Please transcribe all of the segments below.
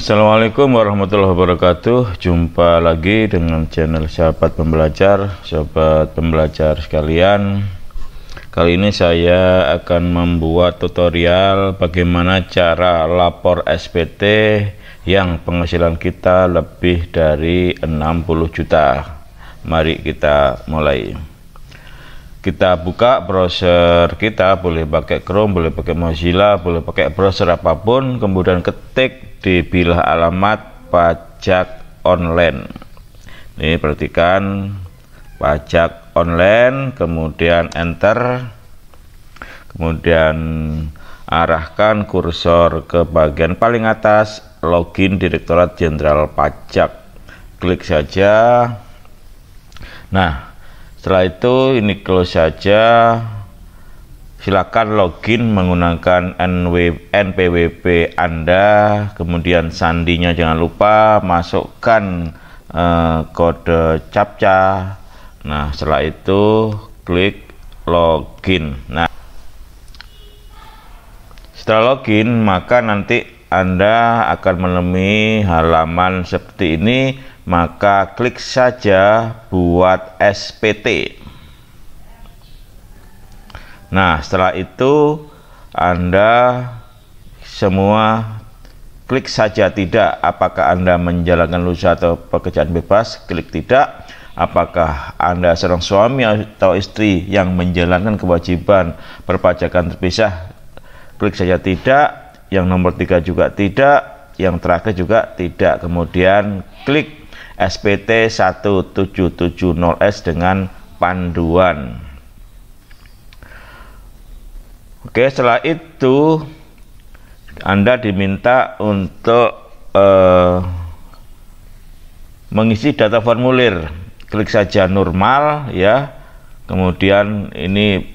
Assalamualaikum warahmatullahi wabarakatuh Jumpa lagi dengan channel sahabat pembelajar Sahabat pembelajar sekalian Kali ini saya akan membuat tutorial Bagaimana cara lapor SPT Yang penghasilan kita lebih dari 60 juta Mari kita mulai kita buka browser kita boleh pakai Chrome boleh pakai Mozilla boleh pakai browser apapun kemudian ketik di bilah alamat pajak online ini perhatikan pajak online kemudian enter kemudian arahkan kursor ke bagian paling atas login Direktorat Jenderal Pajak klik saja nah setelah itu ini close saja. Silakan login menggunakan NW, NPWP Anda, kemudian sandinya jangan lupa masukkan eh, kode captcha. Nah, setelah itu klik login. Nah, setelah login maka nanti Anda akan menemui halaman seperti ini maka klik saja buat SPT. Nah, setelah itu Anda semua klik saja tidak apakah Anda menjalankan lusa atau pekerjaan bebas, klik tidak. Apakah Anda seorang suami atau istri yang menjalankan kewajiban perpajakan terpisah? Klik saja tidak. Yang nomor tiga juga tidak. Yang terakhir juga tidak. Kemudian klik SPT 1770S dengan panduan. Oke, setelah itu Anda diminta untuk eh, mengisi data formulir. Klik saja normal ya. Kemudian ini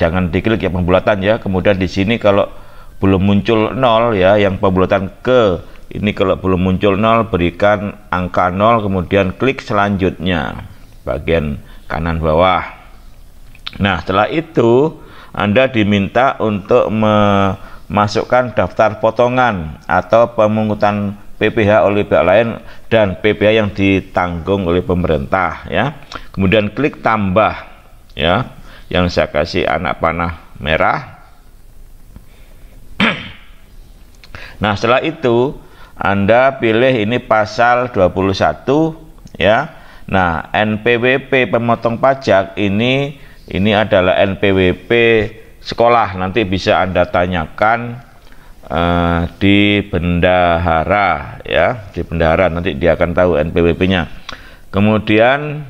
jangan diklik ya pembulatan ya. Kemudian di sini kalau belum muncul nol ya yang pembulatan ke ini kalau belum muncul nol berikan angka nol kemudian klik selanjutnya bagian kanan bawah nah setelah itu Anda diminta untuk memasukkan daftar potongan atau pemungutan PPH oleh pihak lain dan PPH yang ditanggung oleh pemerintah ya kemudian klik tambah ya yang saya kasih anak panah merah nah setelah itu anda pilih ini pasal 21 ya. Nah, NPWP pemotong pajak ini ini adalah NPWP sekolah nanti bisa Anda tanyakan uh, di bendahara ya, di bendahara nanti dia akan tahu NPWP-nya. Kemudian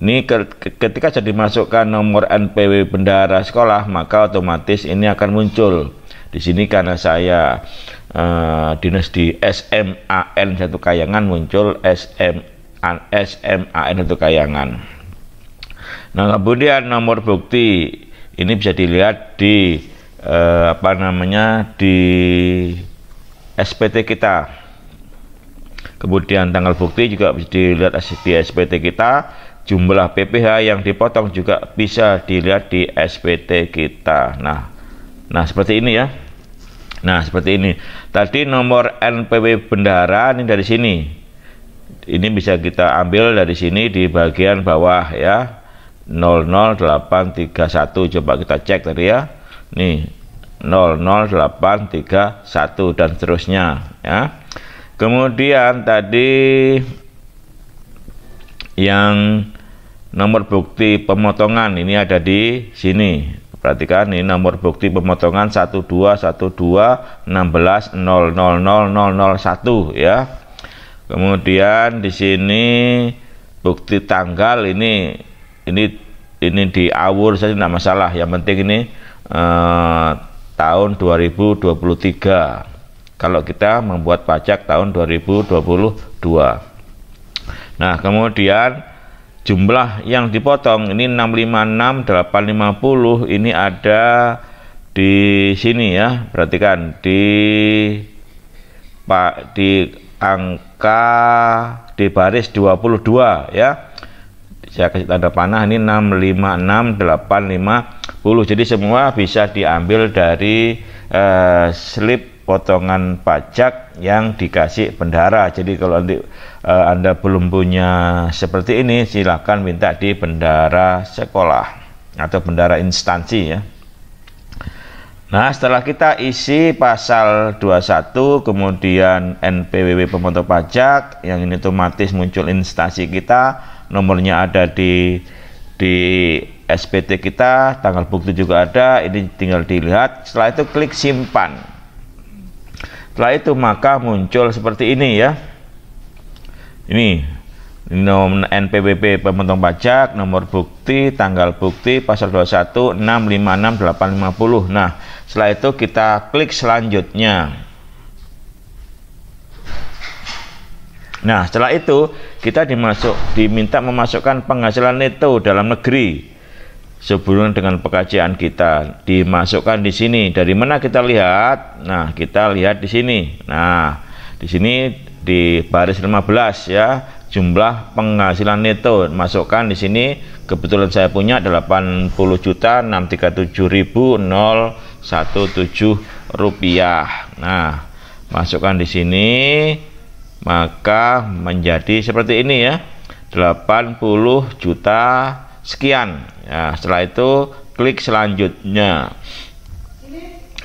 ini ketika jadi masukkan nomor NPW bendahara sekolah, maka otomatis ini akan muncul. Di sini karena saya uh, eh, di SMAN satu kayangan muncul SM SMAN satu kayangan. Nah kemudian nomor bukti ini bisa dilihat di uh, apa namanya di SPT kita. Kemudian tanggal bukti juga bisa dilihat di SPT kita. Jumlah PPH yang dipotong juga bisa dilihat di SPT kita. Nah, nah seperti ini ya. Nah, seperti ini. Tadi nomor NPW bendahara ini dari sini. Ini bisa kita ambil dari sini di bagian bawah ya. 00831 coba kita cek tadi ya. Nih 00831 dan seterusnya ya. Kemudian tadi yang nomor bukti pemotongan ini ada di sini Perhatikan ini nomor bukti pemotongan 1212 16 ya. Kemudian di sini bukti tanggal ini ini ini diawur saja tidak masalah. Yang penting ini eh, tahun 2023. Kalau kita membuat pajak tahun 2022. Nah, kemudian jumlah yang dipotong ini 656850 ini ada di sini ya perhatikan di Pak di angka di baris 22 ya saya kasih tanda panah ini 656850 jadi semua bisa diambil dari eh, slip potongan pajak yang dikasih bendara. Jadi kalau nanti e, Anda belum punya seperti ini, silakan minta di bendara sekolah atau bendara instansi ya. Nah, setelah kita isi pasal 21 kemudian NPWP pemotong pajak yang ini otomatis muncul instansi kita, nomornya ada di di SPT kita, tanggal bukti juga ada, ini tinggal dilihat. Setelah itu klik simpan. Setelah itu maka muncul seperti ini ya. Ini NPWP pemotong pajak, nomor bukti, tanggal bukti, pasal 21, 656, 850. Nah, setelah itu kita klik selanjutnya. Nah, setelah itu kita dimasuk, diminta memasukkan penghasilan neto dalam negeri sebelum dengan pekajian kita dimasukkan di sini dari mana kita lihat nah kita lihat di sini nah di sini di baris 15 ya jumlah penghasilan neto masukkan di sini kebetulan saya punya 80 juta 637.017 rupiah nah masukkan di sini maka menjadi seperti ini ya 80 juta sekian. Ya, setelah itu klik selanjutnya.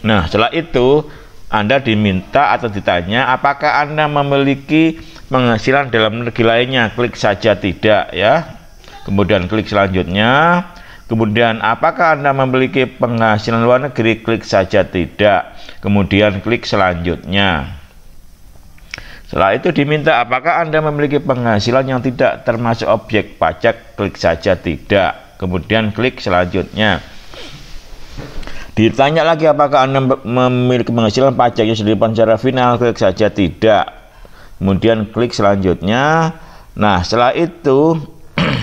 Nah, setelah itu Anda diminta atau ditanya apakah Anda memiliki penghasilan dalam negeri lainnya. Klik saja tidak ya. Kemudian klik selanjutnya. Kemudian apakah Anda memiliki penghasilan luar negeri? Klik saja tidak. Kemudian klik selanjutnya. Setelah itu diminta apakah Anda memiliki penghasilan yang tidak termasuk objek pajak, klik saja tidak. Kemudian klik selanjutnya. Ditanya lagi apakah Anda memiliki penghasilan pajak yang sudah secara final, klik saja tidak. Kemudian klik selanjutnya. Nah, setelah itu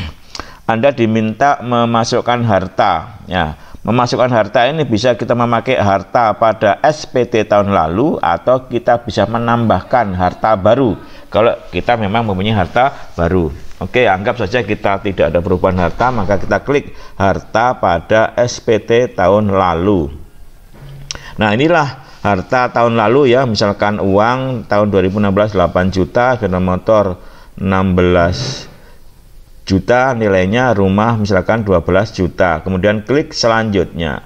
Anda diminta memasukkan harta. Ya, memasukkan harta ini bisa kita memakai harta pada SPT tahun lalu atau kita bisa menambahkan harta baru kalau kita memang mempunyai harta baru oke anggap saja kita tidak ada perubahan harta maka kita klik harta pada SPT tahun lalu nah inilah harta tahun lalu ya misalkan uang tahun 2016 8 juta sepeda motor 16 juta nilainya rumah misalkan 12 juta kemudian klik selanjutnya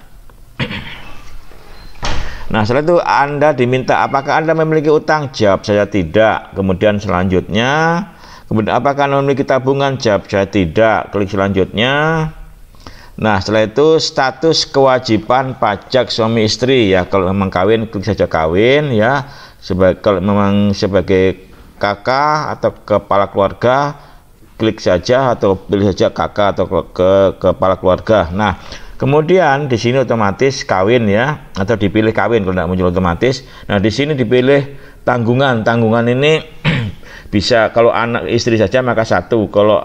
nah setelah itu Anda diminta apakah Anda memiliki utang jawab saya tidak kemudian selanjutnya kemudian apakah Anda memiliki tabungan jawab saya tidak klik selanjutnya nah setelah itu status kewajiban pajak suami istri ya kalau memang kawin klik saja kawin ya sebagai kalau memang sebagai kakak atau kepala keluarga klik saja atau pilih saja kakak atau ke, ke kepala keluarga. Nah, kemudian di sini otomatis kawin ya atau dipilih kawin kalau tidak muncul otomatis. Nah, di sini dipilih tanggungan. Tanggungan ini bisa kalau anak istri saja maka satu, kalau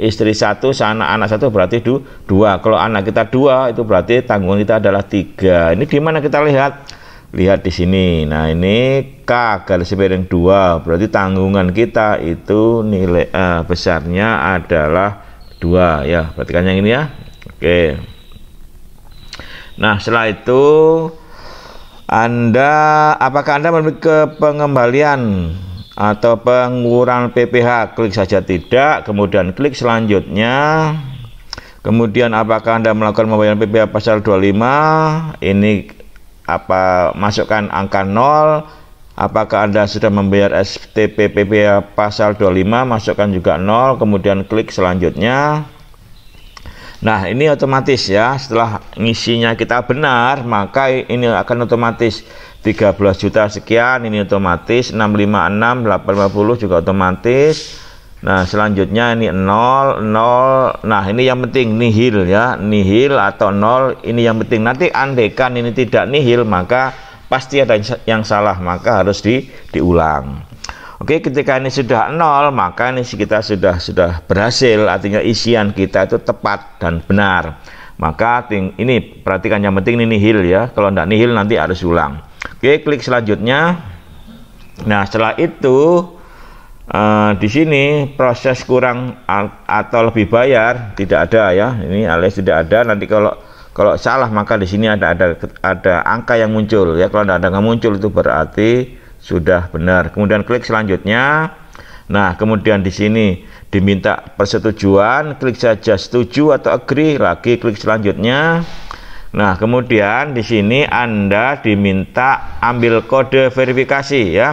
istri satu, anak anak satu berarti dua. Kalau anak kita dua itu berarti tanggungan kita adalah tiga. Ini di mana kita lihat? lihat di sini. Nah, ini K garis miring 2. Berarti tanggungan kita itu nilai eh, besarnya adalah dua ya. Perhatikan yang ini ya. Oke. Nah, setelah itu Anda apakah Anda memiliki pengembalian atau pengurangan PPH? Klik saja tidak, kemudian klik selanjutnya. Kemudian apakah Anda melakukan pembayaran PPH pasal 25? Ini apa masukkan angka 0 apakah Anda sudah membayar PP pasal 25 masukkan juga 0 kemudian klik selanjutnya Nah ini otomatis ya setelah ngisinya kita benar maka ini akan otomatis 13 juta sekian ini otomatis 656 850 juga otomatis Nah, selanjutnya ini 0 0. Nah, ini yang penting nihil ya. Nihil atau 0 ini yang penting. Nanti andekan ini tidak nihil, maka pasti ada yang salah, maka harus di diulang. Oke, ketika ini sudah 0, maka ini kita sudah sudah berhasil, artinya isian kita itu tepat dan benar. Maka ting, ini perhatikan yang penting ini nihil ya. Kalau tidak nihil nanti harus ulang. Oke, klik selanjutnya. Nah, setelah itu Uh, di sini proses kurang atau lebih bayar tidak ada ya ini alias tidak ada nanti kalau kalau salah maka di sini ada ada ada angka yang muncul ya kalau tidak ada angka muncul itu berarti sudah benar kemudian klik selanjutnya nah kemudian di sini diminta persetujuan klik saja setuju atau agree lagi klik selanjutnya nah kemudian di sini anda diminta ambil kode verifikasi ya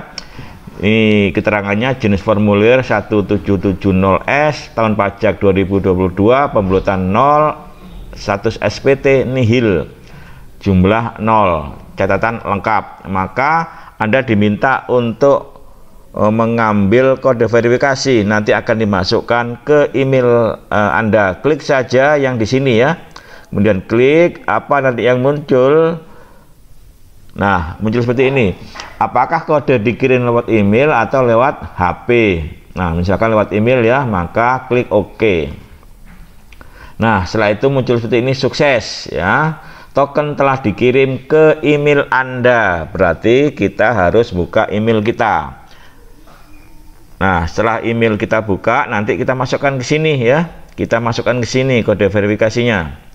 ini keterangannya jenis formulir 1770S tahun pajak 2022 pembelutan 0 status SPT nihil jumlah 0 catatan lengkap maka Anda diminta untuk e, mengambil kode verifikasi nanti akan dimasukkan ke email e, Anda klik saja yang di sini ya kemudian klik apa nanti yang muncul Nah, muncul seperti ini. Apakah kode dikirim lewat email atau lewat HP? Nah, misalkan lewat email ya, maka klik OK. Nah, setelah itu muncul seperti ini sukses ya. Token telah dikirim ke email Anda. Berarti kita harus buka email kita. Nah, setelah email kita buka, nanti kita masukkan ke sini ya. Kita masukkan ke sini kode verifikasinya.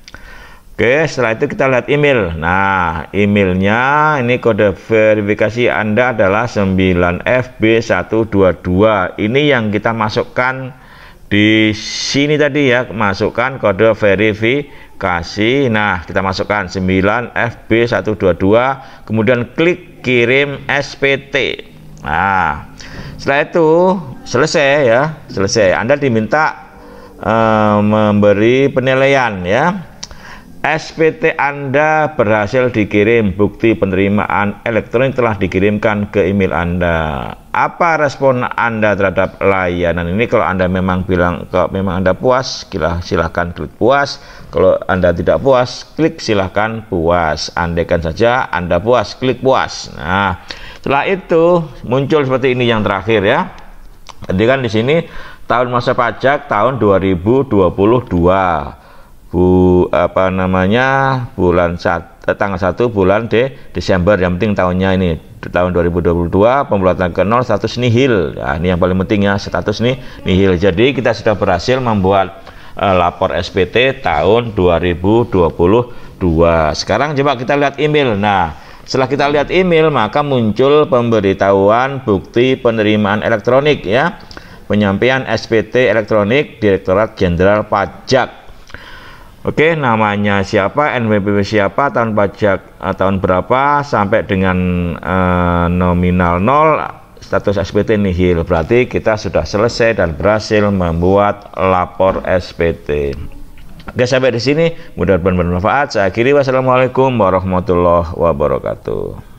Oke, setelah itu kita lihat email. Nah, emailnya ini kode verifikasi Anda adalah 9FB122. Ini yang kita masukkan di sini tadi ya, masukkan kode verifikasi. Nah, kita masukkan 9FB122, kemudian klik kirim SPT. Nah, setelah itu selesai ya, selesai. Anda diminta uh, memberi penilaian ya. SPT Anda berhasil dikirim, bukti penerimaan elektronik telah dikirimkan ke email Anda. Apa respon Anda terhadap layanan ini? Kalau Anda memang bilang kalau memang Anda puas, silahkan klik puas. Kalau Anda tidak puas, klik silahkan puas. Andaikan saja Anda puas, klik puas. Nah, setelah itu muncul seperti ini yang terakhir ya. Jadi kan di sini tahun masa pajak tahun 2022 bu apa namanya bulan eh, satu tanggal 1 bulan de Desember yang penting tahunnya ini tahun 2022 pembuatan ke nol status nihil nah, ini yang paling penting ya status nih nihil jadi kita sudah berhasil membuat uh, lapor SPT tahun 2022 sekarang coba kita lihat email nah setelah kita lihat email maka muncul pemberitahuan bukti penerimaan elektronik ya penyampaian SPT elektronik Direktorat Jenderal Pajak Oke, namanya siapa, NPWP siapa, tahun pajak uh, tahun berapa sampai dengan uh, nominal 0 status SPT nihil. Berarti kita sudah selesai dan berhasil membuat lapor SPT. Oke, sampai di sini mudah-mudahan bermanfaat. Saya akhiri wassalamualaikum warahmatullahi wabarakatuh.